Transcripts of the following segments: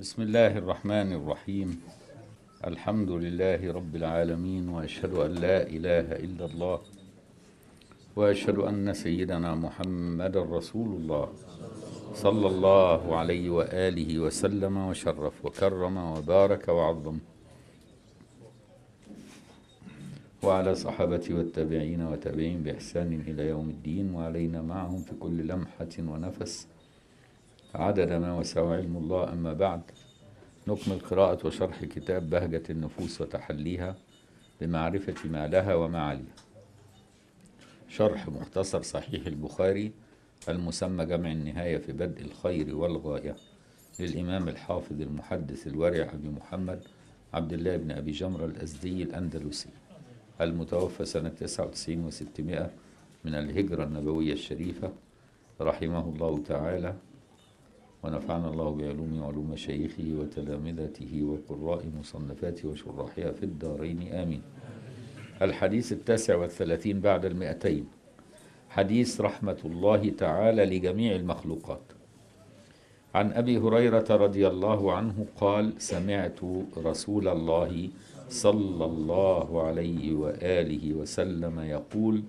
بسم الله الرحمن الرحيم الحمد لله رب العالمين واشهد ان لا اله الا الله واشهد ان سيدنا محمدا رسول الله صلى الله عليه واله وسلم وشرف وكرم وبارك وعظم وعلى صحابتي والتابعين وتابعين باحسان الى يوم الدين وعلينا معهم في كل لمحه ونفس عدد ما وسعه علم الله أما بعد نكمل قراءة وشرح كتاب بهجة النفوس وتحليها لمعرفة ما لها وما عليها شرح مختصر صحيح البخاري المسمى جمع النهاية في بدء الخير والغاية للإمام الحافظ المحدث الورع أبي محمد عبد الله بن أبي جمرة الأزدي الأندلسي المتوفى سنة 99 و600 من الهجرة النبوية الشريفة رحمه الله تعالى ونفعنا الله بعلوم علوم شيخه وتلامذته وقراء مصنفاته وشراحها في الدارين آمين الحديث التاسع والثلاثين بعد المئتين حديث رحمة الله تعالى لجميع المخلوقات عن أبي هريرة رضي الله عنه قال سمعت رسول الله صلى الله عليه وآله وسلم يقول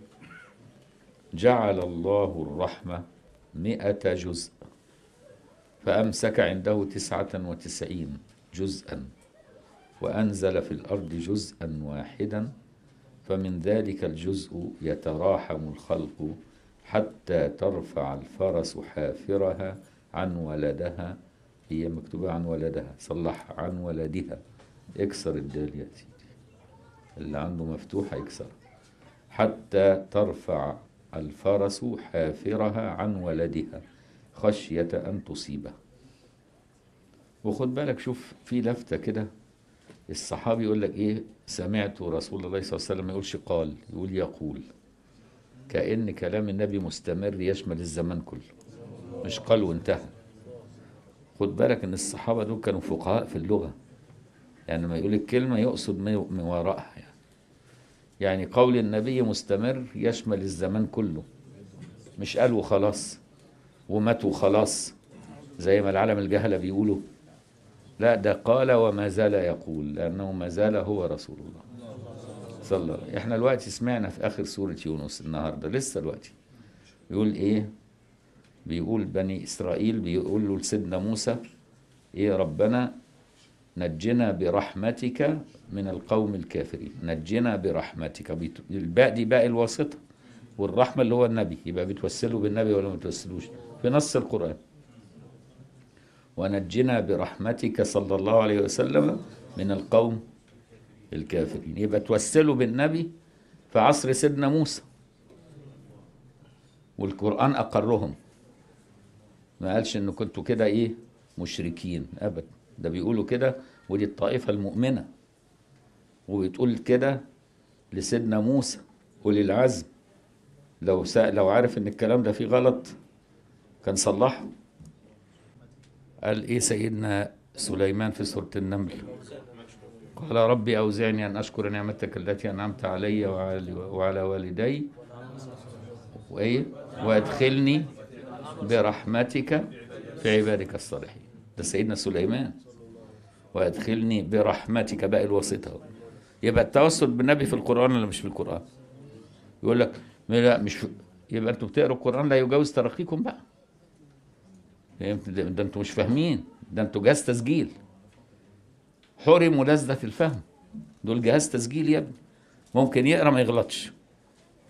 جعل الله الرحمة مئة جزء فأمسك عنده تسعة وتسعين جزءا وأنزل في الأرض جزءا واحدا فمن ذلك الجزء يتراحم الخلق حتى ترفع الفرس حافرها عن ولدها هي مكتوبة عن ولدها صلح عن ولدها اكسر الدال يا سيدي اللي عنده مفتوحة اكسر حتى ترفع الفرس حافرها عن ولدها خشية أن تصيبه وخد بالك شوف في لفتة كده الصحابي يقول لك إيه سمعت رسول الله صلى الله عليه وسلم ما يقولش قال يقول يقول كأن كلام النبي مستمر يشمل الزمان كله مش قال وانتهى خد بالك ان الصحابه دول كانوا فقهاء في اللغه يعني لما يقول الكلمه يقصد من وراءها يعني يعني قول النبي مستمر يشمل الزمان كله مش قال وخلاص وماتوا خلاص زي ما العالم الجهلة بيقولوا لا ده قال وما زال يقول لأنه ما زال هو رسول الله صلى الله عليه احنا دلوقتي سمعنا في آخر سورة يونس النهاردة لسه دلوقتي بيقول إيه بيقول بني إسرائيل بيقول له لسيدنا موسى إيه ربنا نجنا برحمتك من القوم الكافرين نجنا برحمتك الباء دي باء الواسطة والرحمة اللي هو النبي يبقى بتوسله بالنبي ولا ما بتوسلوش بنص القرآن ونجنا برحمتك صلى الله عليه وسلم من القوم الكافرين يبقى توسلوا بالنبي في عصر سيدنا موسى والقرآن أقرهم ما قالش إن كنتوا كده إيه مشركين أبدا ده بيقولوا كده ودي الطائفة المؤمنة وبتقول كده لسيدنا موسى أولي العزم لو سأ... لو عارف إن الكلام ده فيه غلط كان صلح قال إيه سيدنا سليمان في سورة النمل قال ربي أوزعني أن أشكر نعمتك التي أنعمت علي وعلى والدي وإيه وأدخلني برحمتك في عبادك الصالحين ده سيدنا سليمان وأدخلني برحمتك باقي الوسيط اهو يبقى التوسل بالنبي في القرآن ولا مش في القرآن يقول لك لا مش في يبقى انتوا بتقروا القرآن لا يجاوز تراخيكم بقى ده انتوا مش فاهمين ده انتوا جهاز تسجيل حرموا لذة الفهم دول جهاز تسجيل يا ابني ممكن يقرا ما يغلطش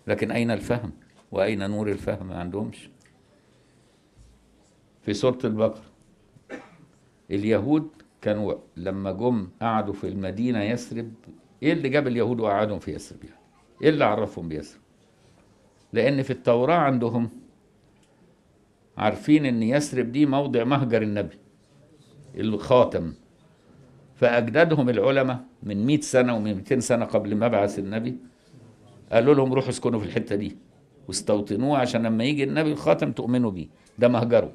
لكن اين الفهم واين نور الفهم ما عندهمش في سوره البقره اليهود كانوا لما جم قعدوا في المدينه يثرب ايه اللي جاب اليهود وقعدهم في يثرب يعني ايه اللي عرفهم بيثرب لان في التوراه عندهم عارفين ان يثرب دي موضع مهجر النبي الخاتم فاجدادهم العلماء من 100 سنه ومن 200 سنه قبل مبعث النبي قالوا لهم روحوا اسكنوا في الحته دي واستوطنوه عشان لما يجي النبي الخاتم تؤمنوا بيه ده مهجره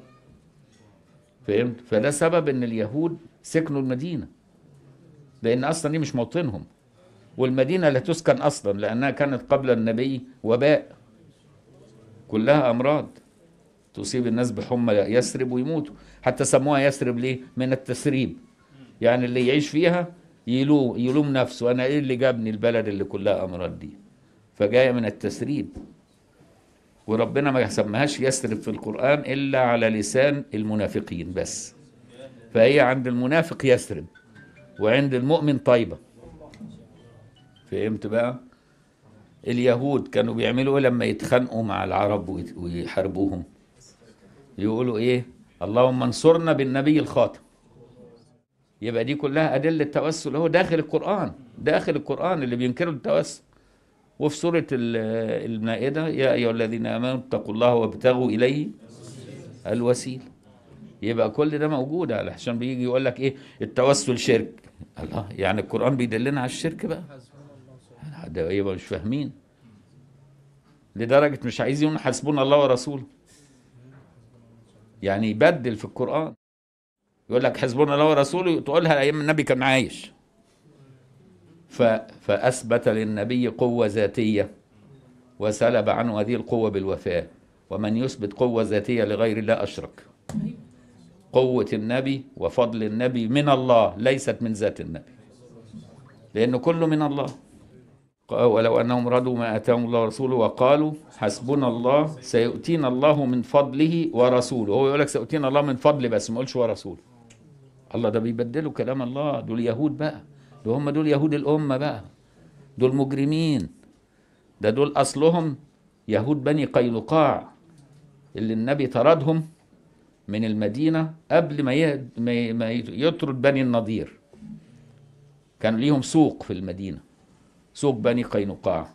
فهمت فده سبب ان اليهود سكنوا المدينه لان اصلا دي مش موطنهم والمدينه لا تسكن اصلا لانها كانت قبل النبي وباء كلها امراض تصيب الناس بحمى يسرب ويموتوا حتى سموها يسرب ليه من التسريب يعني اللي يعيش فيها يلوم يلوم نفسه انا ايه اللي جابني البلد اللي كلها امراض دي فجايه من التسريب وربنا ما سماهاش يسرب في القرآن إلا على لسان المنافقين بس فهي عند المنافق يسرب وعند المؤمن طيبة فهمت بقى اليهود كانوا بيعملوا ايه لما يتخانقوا مع العرب ويحاربوهم يقولوا ايه اللهم انصرنا بالنبي الخاتم يبقى دي كلها أدلة التوسل هو داخل القرآن داخل القرآن اللي بينكروا التوسل وفي سورة المائدة يا أيها الذين آمنوا اتقوا الله وابتغوا إليه الوسيلة يبقى كل ده موجود علشان بيجي يقول لك إيه التوسل شرك الله يعني القرآن بيدلنا على الشرك بقى ده يبقى مش فاهمين لدرجة مش عايزين يقولوا حسبنا الله ورسوله يعني يبدل في القرآن يقول لك حزبنا الله ورسوله تقولها أيام النبي كان عايش فأثبت للنبي قوة ذاتية وسلب عنه هذه القوة بالوفاء ومن يثبت قوة ذاتية لغير الله أشرك قوة النبي وفضل النبي من الله ليست من ذات النبي لأنه كله من الله ولو أنهم رضوا ما أتاهم الله ورسوله وقالوا حسبنا الله سيؤتينا الله من فضله ورسوله هو يقول لك سيؤتينا الله من فضل بس ما يقولش ورسوله الله ده بيبدلوا كلام الله دول يهود بقى دول هم دول يهود الأمة بقى دول مجرمين ده دول أصلهم يهود بني قيلقاع اللي النبي طردهم من المدينة قبل ما يطرد بني النضير كان ليهم سوق في المدينة سوق بني قينقاع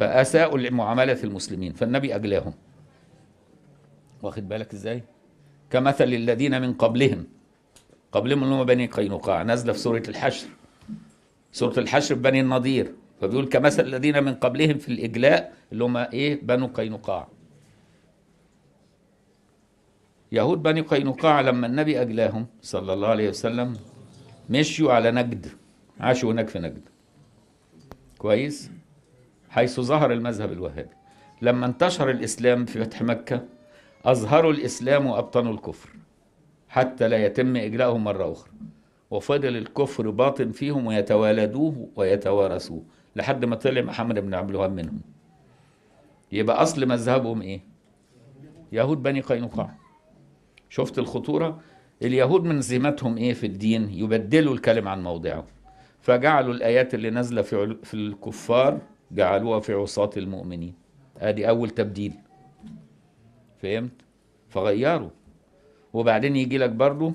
فأساءوا لمعاملة المسلمين فالنبي أجلاهم واخد بالك إزاي كمثل الذين من قبلهم قبلهم اللي هم بني قينقاع نازلة في سورة الحشر سورة الحشر بني النضير فبيقول كمثل الذين من قبلهم في الإجلاء اللي هم إيه بنو قينقاع يهود بني قينقاع لما النبي أجلاهم صلى الله عليه وسلم مشوا على نجد عاشوا هناك في نجد كويس حيث ظهر المذهب الوهابي لما انتشر الإسلام في فتح مكة أظهروا الإسلام وأبطنوا الكفر حتى لا يتم إجلاءهم مرة أخرى وفضل الكفر باطن فيهم ويتوالدوه ويتوارثوه لحد ما طلع محمد بن عبد الوهاب منهم يبقى أصل مذهبهم إيه؟ يهود بني قينقاع شفت الخطورة؟ اليهود من زيمتهم إيه في الدين؟ يبدلوا الكلم عن موضعه فجعلوا الآيات اللي نازلة في, في الكفار جعلوها في عصاة المؤمنين ادي اول تبديل فهمت فغيروا وبعدين يجي لك برضه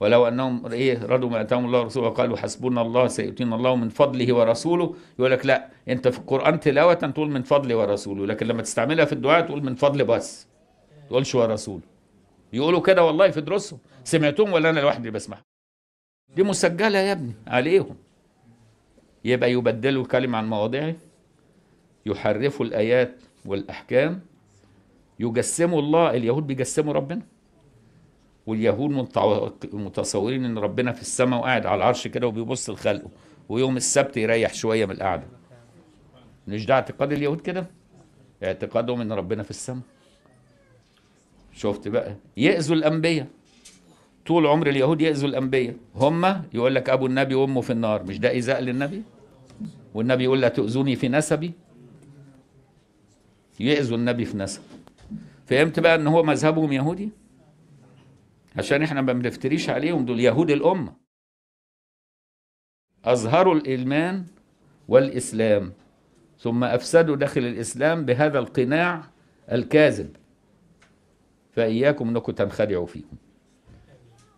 ولو انهم ايه رضوا ما اتاهم الله ورسوله وقالوا حسبنا الله سيؤتينا الله من فضله ورسوله يقول لك لا انت في القران تلاوه تقول من فضله ورسوله لكن لما تستعملها في الدعاء تقول من فضل بس ما تقولش ورسوله يقولوا كده والله في دروسهم سمعتهم ولا انا لوحدي بسمعهم دي مسجله يا ابني عليهم يبقى يبدلوا الكلمة عن مواضعه يحرفوا الآيات والأحكام يجسموا الله اليهود بيجسموا ربنا واليهود متصورين ان ربنا في السماء وقاعد على العرش كده وبيبص لخلقه ويوم السبت يريح شويه من القعده مش ده اعتقاد اليهود كده اعتقادهم ان ربنا في السماء شفت بقى يأذوا الانبياء طول عمر اليهود يأذوا الانبياء هم يقول لك ابو النبي وامه في النار مش ده ايذاء للنبي والنبي يقول لا تؤذوني في نسبي يؤذوا النبي في نسبه فهمت بقى ان هو مذهبهم يهودي عشان احنا ما بنفتريش عليهم دول يهود الامه اظهروا الايمان والاسلام ثم افسدوا داخل الاسلام بهذا القناع الكاذب فاياكم انكم تنخدعوا فيهم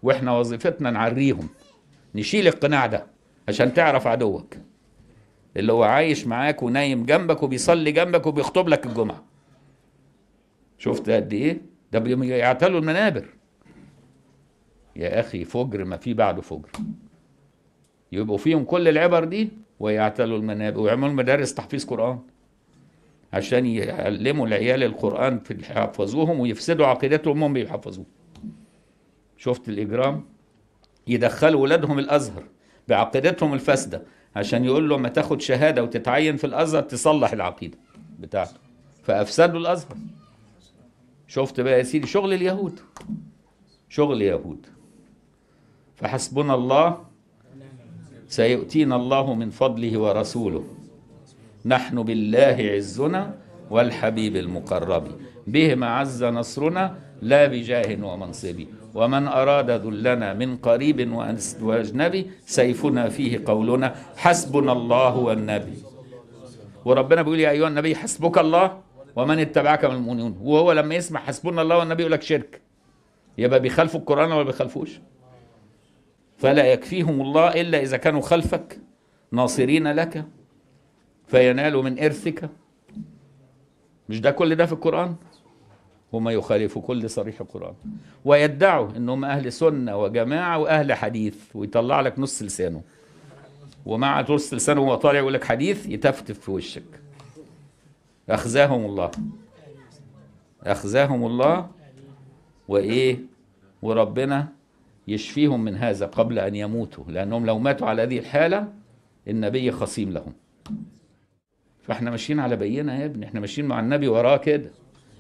واحنا وظيفتنا نعريهم نشيل القناع ده عشان تعرف عدوك اللي هو عايش معاك ونايم جنبك وبيصلي جنبك وبيخطب لك الجمعه شفت قد ايه ده بيعتلوا المنابر يا اخي فجر ما في بعده فجر يبقوا فيهم كل العبر دي ويعتلوا المنابر ويعملوا مدارس تحفيظ قران عشان يعلموا العيال القران في يحفظوهم ويفسدوا عقيدتهم هم بيحفظوه شفت الاجرام يدخلوا ولادهم الازهر بعقيدتهم الفاسده عشان يقول له ما تاخد شهاده وتتعين في الازهر تصلح العقيده بتاعته فافسد له الازهر شفت بقى يا سيدي شغل اليهود شغل اليهود فحسبنا الله سيؤتينا الله من فضله ورسوله نحن بالله عزنا والحبيب المقرب بهما عز نصرنا لا بجاه ومنصب ومن أراد ذلنا من قريب وأجنبي سيفنا فيه قولنا حسبنا الله والنبي وربنا بيقول يا أيها النبي حسبك الله ومن اتبعك من المؤمنون وهو لما يسمع حسبنا الله والنبي يقول لك شرك يبقى بيخالفوا القرآن ولا بيخالفوش فلا يكفيهم الله إلا إذا كانوا خلفك ناصرين لك فينالوا من إرثك مش ده كل ده في القرآن هم يخالفوا كل صريح القرآن ويدعوا أنهم أهل سنة وجماعة وأهل حديث ويطلع لك نص لسانه ومع نص لسانه وهو طالع يقول لك حديث يتفتف في وشك أخزاهم الله أخزاهم الله وإيه وربنا يشفيهم من هذا قبل أن يموتوا لأنهم لو ماتوا على هذه الحالة النبي خصيم لهم فاحنا ماشيين على بينة يا ابني احنا ماشيين مع النبي وراه كده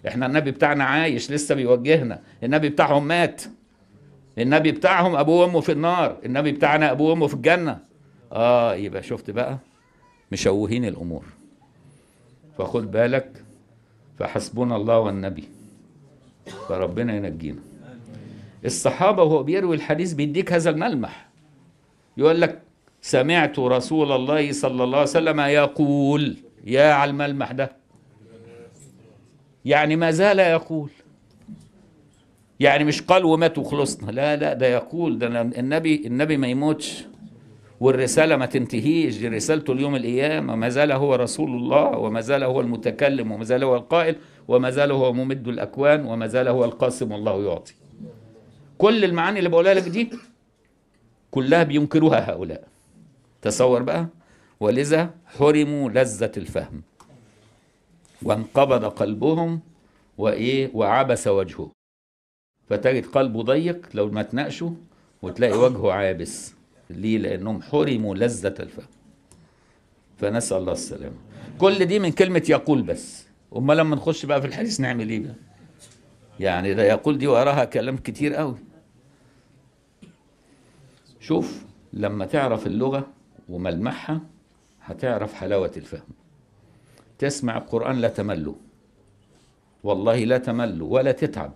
احنا النبي بتاعنا عايش لسه بيوجهنا النبي بتاعهم مات النبي بتاعهم ابوه وامه في النار النبي بتاعنا ابوه وامه في الجنه اه يبقى شفت بقى مشوهين الامور فخد بالك فحسبنا الله والنبي فربنا ينجينا الصحابه وهو بيروي الحديث بيديك هذا الملمح يقول لك سمعت رسول الله صلى الله عليه وسلم يقول يا على الملمح ده يعني ما زال يقول يعني مش قال ومات وخلصنا لا لا ده يقول ده النبي النبي ما يموتش والرسالة ما تنتهيش رسالته اليوم القيامة ما زال هو رسول الله وما زال هو المتكلم وما زال هو القائل وما زال هو ممد الأكوان وما زال هو القاسم والله يعطي كل المعاني اللي بقولها لك دي كلها بينكرها هؤلاء تصور بقى ولذا حرموا لذة الفهم وانقبض قلبهم وايه وعبس وجهه فتجد قلبه ضيق لو ما تناقشه وتلاقي وجهه عابس ليه لانهم حرموا لذه الفهم فنسال الله السلامه كل دي من كلمه يقول بس امال لما نخش بقى في الحديث نعمل ايه بقى يعني ده يقول دي وراها كلام كتير قوي شوف لما تعرف اللغه وملمحها هتعرف حلاوه الفهم تسمع القرآن لا تملوا والله لا تملوا ولا تتعب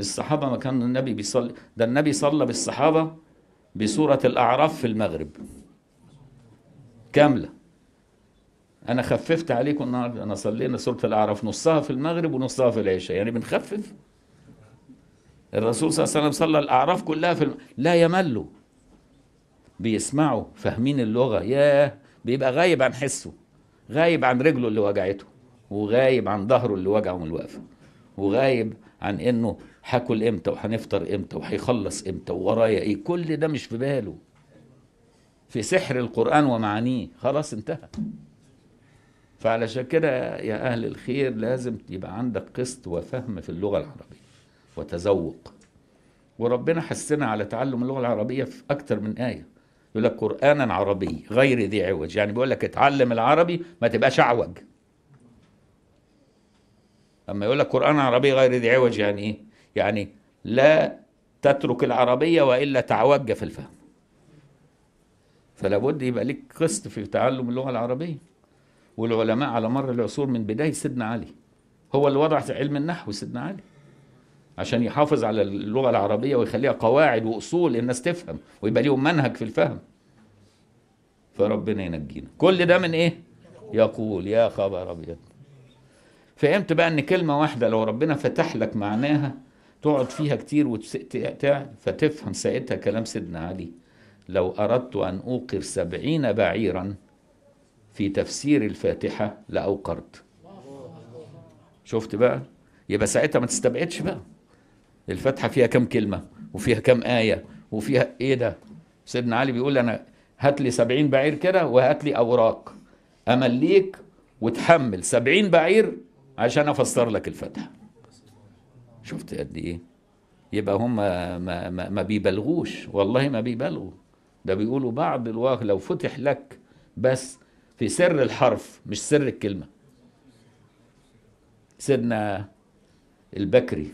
الصحابة ما كان النبي بيصلي ده النبي صلى بالصحابة بسورة الأعراف في المغرب كاملة أنا خففت عليكم النهاردة أنا صلينا سورة الأعراف نصها في المغرب ونصها في العشاء يعني بنخفف الرسول صلى الله عليه وسلم صلى الأعراف كلها في الم... لا يملوا بيسمعوا فاهمين اللغة ياه بيبقى غايب عن حسه غايب عن رجله اللي وجعته وغايب عن ظهره اللي وجعه من الوقفه وغايب عن انه هاكل امتى وهنفطر امتى وهيخلص امتى وورايا ايه كل ده مش في باله في سحر القران ومعانيه خلاص انتهى فعلشان كده يا اهل الخير لازم يبقى عندك قسط وفهم في اللغه العربيه وتذوق وربنا حسنا على تعلم اللغه العربيه في اكتر من ايه يقول لك قرانا عربي غير ذي عوج يعني بيقول لك اتعلم العربي ما تبقاش اعوج اما يقول لك قران عربي غير ذي عوج يعني ايه يعني لا تترك العربيه والا تعوج في الفهم فلا بد يبقى ليك قسط في تعلم اللغه العربيه والعلماء على مر العصور من بدايه سيدنا علي هو اللي وضع علم النحو سيدنا علي عشان يحافظ على اللغه العربيه ويخليها قواعد واصول الناس تفهم ويبقى ليهم منهج في الفهم فربنا ينجينا كل ده من ايه يقول يا خبر ابيض فهمت بقى ان كلمه واحده لو ربنا فتح لك معناها تقعد فيها كتير وتقطع فتفهم ساعتها كلام سيدنا علي لو اردت ان اوقر سبعين بعيرا في تفسير الفاتحه لاوقرت شفت بقى يبقى ساعتها ما تستبعدش بقى الفاتحه فيها كم كلمه وفيها كم ايه وفيها ايه ده سيدنا علي بيقول انا هات لي 70 بعير كده وهات لي اوراق امليك وتحمل 70 بعير عشان افسر لك الفتح شفت قد ايه يبقى هم ما, ما, ما بيبلغوش والله ما بيبلغوا ده بيقولوا بعض الواقع لو فتح لك بس في سر الحرف مش سر الكلمه سيدنا البكري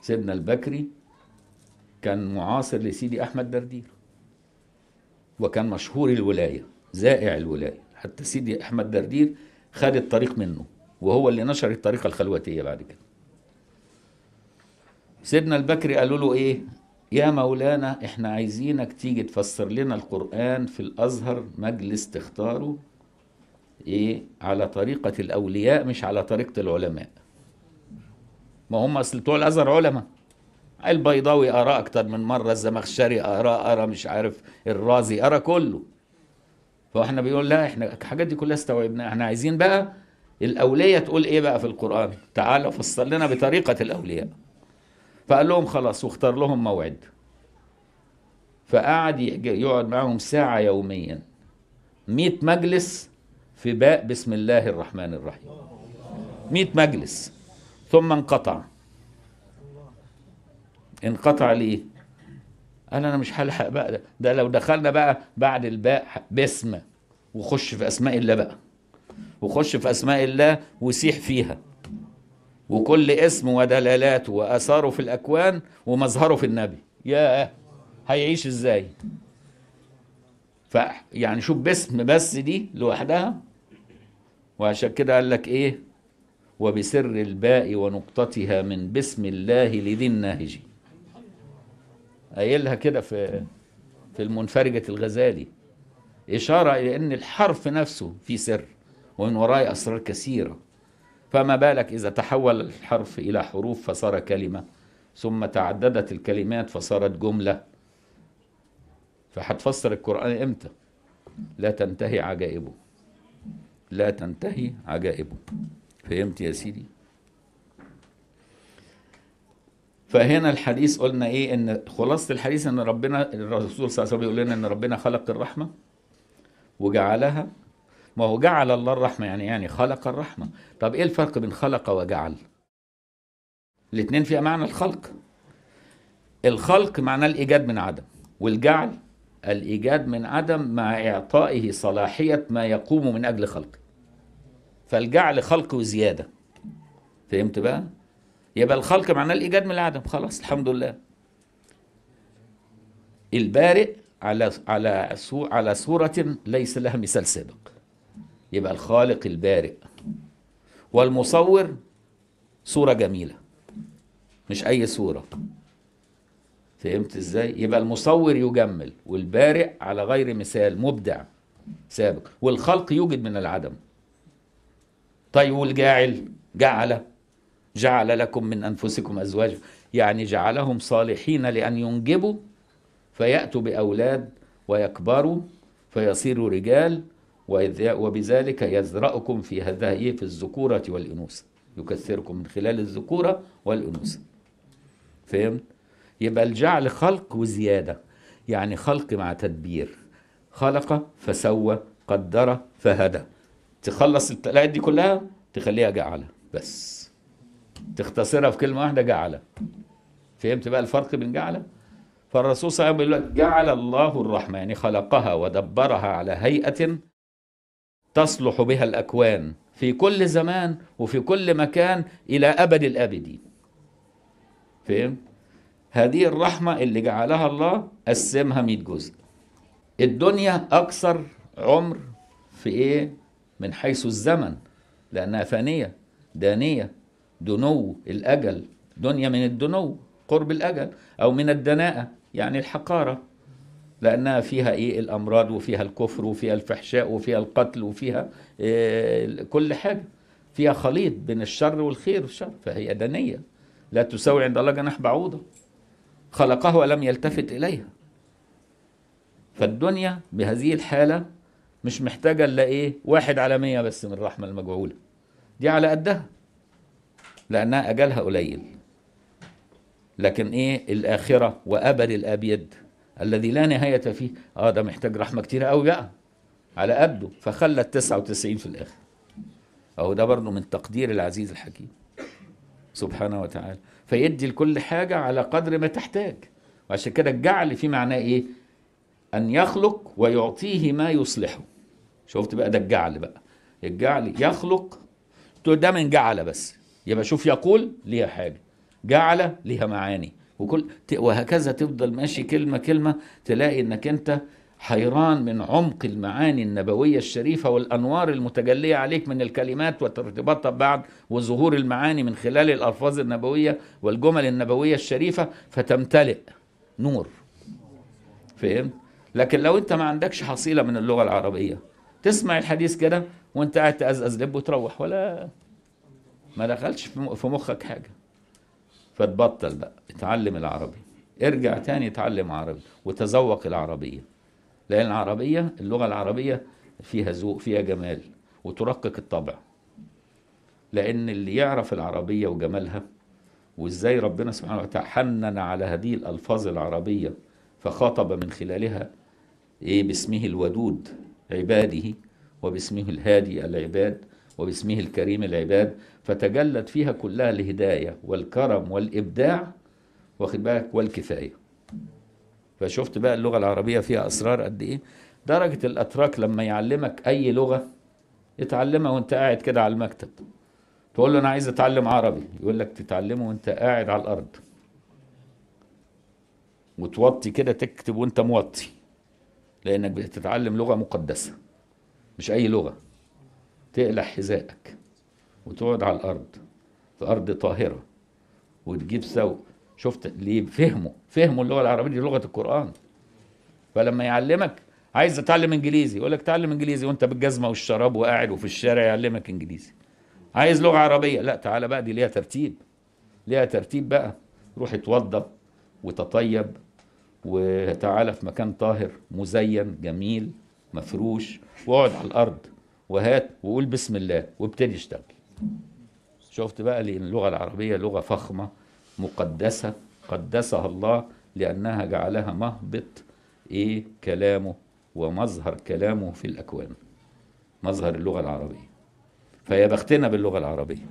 سيدنا البكري كان معاصر لسيدي احمد دردير وكان مشهور الولاية زائع الولاية حتى سيدي أحمد دردير خد الطريق منه وهو اللي نشر الطريقة الخلوتية بعد كده سيدنا البكري قالوا له إيه يا مولانا إحنا عايزينك تيجي تفسر لنا القرآن في الأزهر مجلس تختاره إيه على طريقة الأولياء مش على طريقة العلماء ما هم أصل بتوع الأزهر علماء البيضاوي قرا اكتر من مره الزمخشري قرا قرا مش عارف الرازي قرا كله فاحنا بيقول لا احنا الحاجات دي كلها استوعبناها احنا عايزين بقى الاوليه تقول ايه بقى في القران تعالى فصل لنا بطريقه الاولياء فقال لهم خلاص واختار لهم موعد فقعد يقعد معاهم ساعه يوميا 100 مجلس في باء بسم الله الرحمن الرحيم 100 مجلس ثم انقطع انقطع ليه قال انا مش هلحق بقى ده, ده لو دخلنا بقى بعد الباء باسم وخش في اسماء الله بقى وخش في اسماء الله وسيح فيها وكل اسم ودلالاته واثاره في الاكوان ومظهره في النبي يا هيعيش ازاي فيعني شوف باسم بس دي لوحدها وعشان كده قال لك ايه وبسر الباء ونقطتها من بسم الله لذي الناهجين قايلها كده في في المنفرجة الغزالي إشارة إلى أن الحرف نفسه في سر ومن وراه أسرار كثيرة فما بالك إذا تحول الحرف إلى حروف فصار كلمة ثم تعددت الكلمات فصارت جملة فهتفسر القرآن إمتى لا تنتهي عجائبه لا تنتهي عجائبه فهمت يا سيدي فهنا الحديث قلنا ايه ان خلاصه الحديث ان ربنا الرسول صلى الله عليه وسلم بيقول لنا ان ربنا خلق الرحمه وجعلها ما هو جعل الله الرحمه يعني يعني خلق الرحمه طب ايه الفرق بين خلق وجعل الاثنين فيها معنى الخلق الخلق معناه الايجاد من عدم والجعل الايجاد من عدم مع اعطائه صلاحيه ما يقوم من اجل خلقه فالجعل خلق وزياده فهمت بقى يبقى الخلق معناه الايجاد من العدم خلاص الحمد لله البارئ على على على صورة ليس لها مثال سابق يبقى الخالق البارئ والمصور صورة جميلة مش أي صورة فهمت ازاي؟ يبقى المصور يجمل والبارئ على غير مثال مبدع سابق والخلق يوجد من العدم طيب والجاعل جعل جعل لكم من أنفسكم أزواجا يعني جعلهم صالحين لأن ينجبوا فيأتوا بأولاد ويكبروا فيصيروا رجال وبذلك يزرأكم في هذه في الذكورة والإنوثة يكثركم من خلال الذكورة والأنوثة فهمت؟ يبقى الجعل خلق وزيادة يعني خلق مع تدبير خلق فسوى قدر فهدى تخلص التلات دي كلها تخليها جعلة بس تختصرها في كلمة واحدة جعل فهمت بقى الفرق بين جعل فالرسول صلى الله عليه وسلم بيقول لك جعل الله الرحمه يعني خلقها ودبرها على هيئة تصلح بها الأكوان في كل زمان وفي كل مكان إلى أبد الآبدين فهمت؟ هذه الرحمة اللي جعلها الله قسمها 100 جزء الدنيا أكثر عمر في إيه؟ من حيث الزمن لأنها فانية دانية دنو الأجل دنيا من الدنو قرب الأجل أو من الدناءة يعني الحقارة لأنها فيها إيه الأمراض وفيها الكفر وفيها الفحشاء وفيها القتل وفيها إيه كل حاجة فيها خليط بين الشر والخير والشر فهي دنية لا تساوي عند الله جناح بعوضة خلقه ولم يلتفت إليها فالدنيا بهذه الحالة مش محتاجة إلا إيه واحد على مية بس من الرحمة المجعولة دي على قدها لأنها أجلها قليل لكن إيه الآخرة وأبد الأبيد الذي لا نهاية فيه آه ده محتاج رحمة كتير قوي بقى على قده فخلى ال 99 في الآخر أهو ده برضه من تقدير العزيز الحكيم سبحانه وتعالى فيدي لكل حاجة على قدر ما تحتاج وعشان كده الجعل في معناه إيه أن يخلق ويعطيه ما يصلحه شفت بقى ده الجعل بقى الجعل يخلق ده من جعل بس يبقى شوف يقول ليها حاجة جعل ليها معاني وكل وهكذا تفضل ماشي كلمة كلمة تلاقي انك انت حيران من عمق المعاني النبوية الشريفة والأنوار المتجلية عليك من الكلمات وترتبطها بعد وظهور المعاني من خلال الألفاظ النبوية والجمل النبوية الشريفة فتمتلئ نور فهم؟ لكن لو أنت ما عندكش حصيلة من اللغة العربية تسمع الحديث كده وانت قاعد تأزأز لب وتروح ولا ما دخلش في مخك حاجه فتبطل بقى اتعلم العربي ارجع تاني اتعلم عربي وتذوق العربيه لان العربيه اللغه العربيه فيها ذوق فيها جمال وترقق الطبع لان اللي يعرف العربيه وجمالها وازاي ربنا سبحانه وتعالى حنن على هذه الالفاظ العربيه فخاطب من خلالها ايه باسمه الودود عباده وباسمه الهادي العباد وباسمه الكريم العباد فتجلت فيها كلها الهداية والكرم والإبداع واخد بالك والكفاية فشفت بقى اللغة العربية فيها أسرار قد إيه درجة الأتراك لما يعلمك أي لغة اتعلمها وانت قاعد كده على المكتب تقول له أنا عايز أتعلم عربي يقول لك تتعلمه وانت قاعد على الأرض وتوطي كده تكتب وانت موطي لأنك بتتعلم لغة مقدسة مش أي لغة تقلع حذائك وتقعد على الارض في ارض طاهره وتجيب سوء شفت ليه فهمه فهمه اللغه العربيه دي لغه القران فلما يعلمك عايز اتعلم انجليزي يقول لك تعلم انجليزي وانت بالجزمه والشراب وقاعد وفي الشارع يعلمك انجليزي عايز لغه عربيه لا تعالى بقى دي ليها ترتيب ليها ترتيب بقى روح اتوضى وتطيب وتعالى في مكان طاهر مزين جميل مفروش واقعد على الارض وهات وقول بسم الله وابتدي اشتغل شفت بقى لأن اللغة العربية لغة فخمة مقدسة قدسها الله لأنها جعلها مهبط إيه كلامه ومظهر كلامه في الأكوان مظهر اللغة العربية فيا بختنا باللغة العربية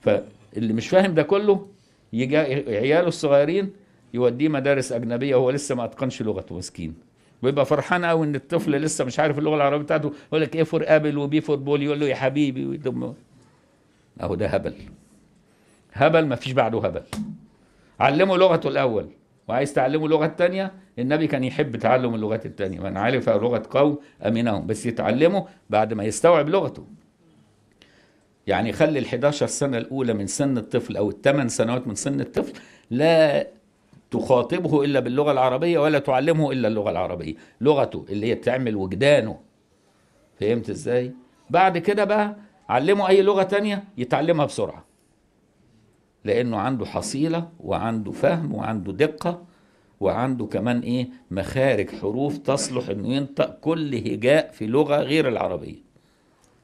فاللي مش فاهم ده كله يجي عياله الصغيرين يوديه مدارس أجنبية وهو لسه ما أتقنش لغته مسكين بيبقى فرحان قوي ان الطفل لسه مش عارف اللغه العربيه بتاعته يقول لك ايه فور ابل وبي فور بول يقول له يا حبيبي ويضم اهو ده هبل هبل ما فيش بعده هبل علمه لغته الاول وعايز تعلمه لغه تانية النبي كان يحب تعلم اللغات التانية من عرف لغه قوم امنهم بس يتعلمه بعد ما يستوعب لغته يعني خلي ال 11 سنه الاولى من سن الطفل او الثمان سنوات من سن الطفل لا تخاطبه إلا باللغة العربية ولا تعلمه إلا اللغة العربية لغته اللي هي بتعمل وجدانه فهمت إزاي؟ بعد كده بقى علمه أي لغة تانية يتعلمها بسرعة لأنه عنده حصيلة وعنده فهم وعنده دقة وعنده كمان إيه مخارج حروف تصلح إنه ينطق كل هجاء في لغة غير العربية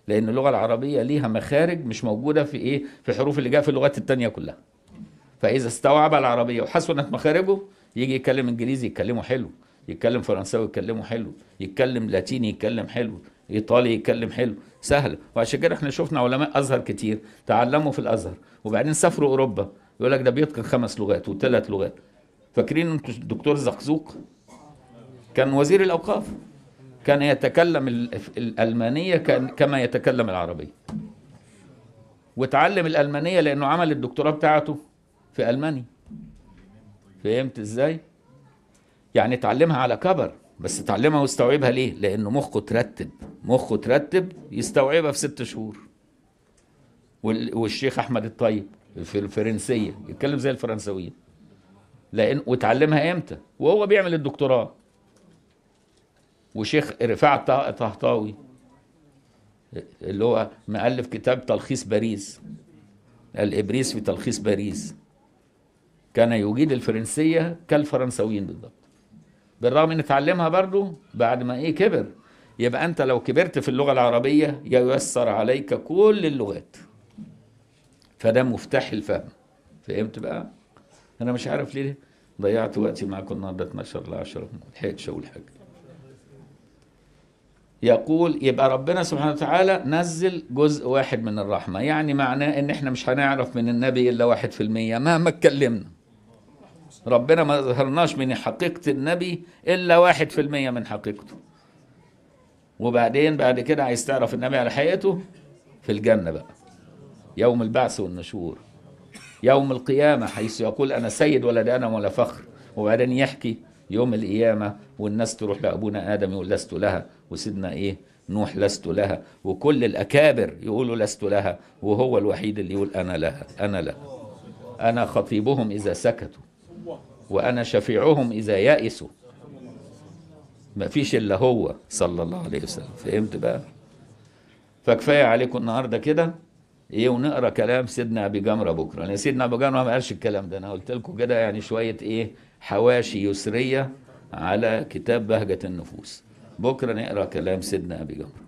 لأن اللغة العربية ليها مخارج مش موجودة في إيه في حروف اللي جاء في اللغات التانية كلها فاذا استوعب العربيه وحسنت مخارجه يجي يتكلم انجليزي يتكلمه حلو يتكلم فرنساوي يتكلمه حلو يتكلم لاتيني يتكلم حلو ايطالي يتكلم حلو سهله وعشان كده احنا شفنا علماء ازهر كتير تعلموا في الازهر وبعدين سافروا اوروبا يقول لك ده بيتقن خمس لغات وثلاث لغات فاكرين الدكتور زقزوق كان وزير الاوقاف كان يتكلم الالمانيه كان كما يتكلم العربيه وتعلم الالمانيه لانه عمل الدكتوراه بتاعته في ألمانيا فهمت ازاي؟ يعني اتعلمها على كبر بس اتعلمها واستوعبها ليه؟ لأنه مخه ترتب مخه ترتب يستوعبها في ست شهور والشيخ أحمد الطيب في الفرنسية يتكلم زي الفرنسويه لأن وتعلمها امتى؟ وهو بيعمل الدكتوراه وشيخ رفاع طهطاوي اللي هو مؤلف كتاب تلخيص باريس الإبريس في تلخيص باريس كان يجيد الفرنسية كالفرنسويين بالضبط بالرغم ان اتعلمها برضه بعد ما ايه كبر يبقى انت لو كبرت في اللغة العربية ييسر عليك كل اللغات فده مفتاح الفهم فهمت بقى انا مش عارف ليه ضيعت وقتي معاكم النهارده 12 ل 10 ما لحقتش اقول حاجه يقول يبقى ربنا سبحانه وتعالى نزل جزء واحد من الرحمه يعني معناه ان احنا مش هنعرف من النبي الا واحد في المية مهما اتكلمنا ربنا ما ظهرناش من حقيقة النبي إلا واحد في المية من حقيقته وبعدين بعد كده عايز تعرف النبي على حقيقته في الجنة بقى يوم البعث والنشور يوم القيامة حيث يقول أنا سيد ولا أنا ولا فخر وبعدين يحكي يوم القيامة والناس تروح لأبونا آدم يقول لست لها وسيدنا إيه نوح لست لها وكل الأكابر يقولوا لست لها وهو الوحيد اللي يقول أنا لها أنا لها أنا خطيبهم إذا سكتوا وأنا شفيعهم إذا يأسوا ما فيش إلا هو صلى الله عليه وسلم فهمت بقى فكفاية عليكم النهاردة كده ايه ونقرا كلام سيدنا ابي جمره بكره لان سيدنا ابي جمره ما قالش الكلام ده انا قلت لكم كده يعني شويه ايه حواشي يسريه على كتاب بهجه النفوس بكره نقرا كلام سيدنا ابي جمره